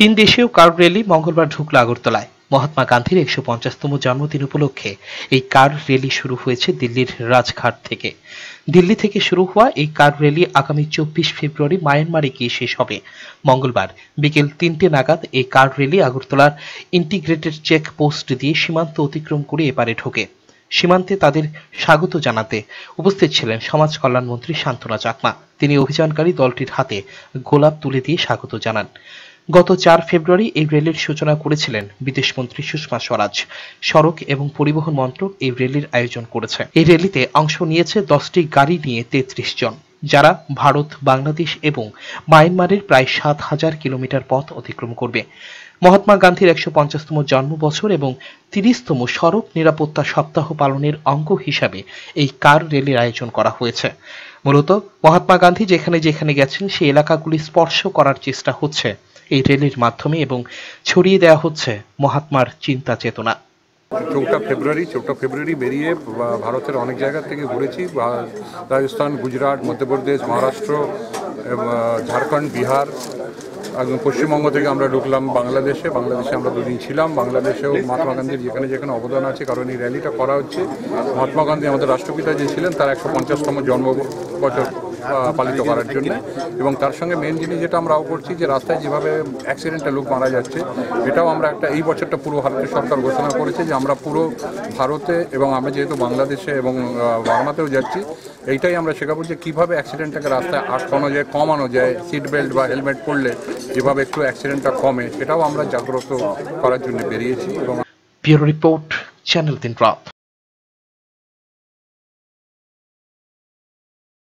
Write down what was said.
তিন দেশেও কার র্যালি মঙ্গলবার ঢুকল আগরতলায় মহাত্মা গান্ধীর একশো পঞ্চাশতম জন্মদিন উপলক্ষে এই কার র্যালি শুরু হয়েছে দিল্লির রাজঘাট থেকে দিল্লি থেকে শুরু হওয়া এই কার র্যালি আগামী চব্বিশ ফেব্রুয়ারি মায়ানমারে গিয়ে শেষ হবে মঙ্গলবার বিকেল তিনটে নাগাদ এই কার র্যালি আগরতলার ইন্টিগ্রেটেড চেক পোস্ট দিয়ে সীমান্ত অতিক্রম করে এপারে ঢোকে সীমান্তে তাদের স্বাগত জানাতে উপস্থিত ছিলেন সমাজ কল্যাণ মন্ত্রী শান্তনা চাকমা তিনি অভিযানকারী দলটির হাতে গোলাপ তুলে দিয়ে স্বাগত জানান গত চার ফেব্রুয়ারি এই র্যালির সূচনা করেছিলেন বিদেশমন্ত্রী সুষমা স্বরাজ সড়ক এবং পরিবহন মন্ত্রক এই র্যালির আয়োজন করেছে এই র্যালিতে অংশ নিয়েছে দশটি গাড়ি নিয়ে তেত্রিশ জন যারা ভারত বাংলাদেশ এবং মায়ানমারের প্রায় সাত হাজার কিলোমিটার পথ অতিক্রম করবে মহাত্মা গান্ধীর একশো পঞ্চাশতম জন্ম বছর এবং তিরিশতম সড়ক নিরাপত্তা সপ্তাহ পালনের অঙ্গ হিসাবে এই কার র্যালির আয়োজন করা হয়েছে মূলত মহাত্মা গান্ধী যেখানে যেখানে গেছেন সেই এলাকাগুলি স্পর্শ করার চেষ্টা হচ্ছে এই র্যালির মাধ্যমে এবং ছড়িয়ে দেওয়া হচ্ছে মহাত্মার চিন্তা চেতনা চৌঠা ফেব্রুয়ারি চৌঠা ফেব্রুয়ারি বেরিয়ে ভারতের অনেক জায়গা থেকে ঘুরেছি রাজস্থান গুজরাট মধ্যপ্রদেশ মহারাষ্ট্র ঝাড়খণ্ড বিহার পশ্চিমবঙ্গ থেকে আমরা ঢুকলাম বাংলাদেশে বাংলাদেশে আমরা দুদিন ছিলাম বাংলাদেশেও মহাত্মা গান্ধীর যেখানে যেখানে অবদান আছে কারণ এই র্যালিটা করা হচ্ছে মহাত্মা গান্ধী আমাদের রাষ্ট্রপিতা যে ছিলেন তার একশো পঞ্চাশতম জন্ম বছর পালিত করার জন্য এবং তার সঙ্গে মেন জিনিস যেটা আমরাও করছি যে রাস্তায় যেভাবে অ্যাক্সিডেন্টে লোক মারা যাচ্ছে এটাও আমরা একটা এই বছরটা পুরো ভারতের সরকার ঘোষণা করেছে যে আমরা পুরো ভারতে এবং আমরা যেহেতু বাংলাদেশে এবং বার্মাতেও যাচ্ছি এইটাই আমরা শেখাবো যে কীভাবে অ্যাক্সিডেন্টটাকে রাস্তায় আটকানো যায় কমানো যায় সিট বেল্ট বা হেলমেট পরলে যেভাবে একটু অ্যাক্সিডেন্টটা কমে সেটাও আমরা জাগ্রত করার জন্য বেরিয়েছি এবং রিপোর্ট চ্যানেল তিন রাত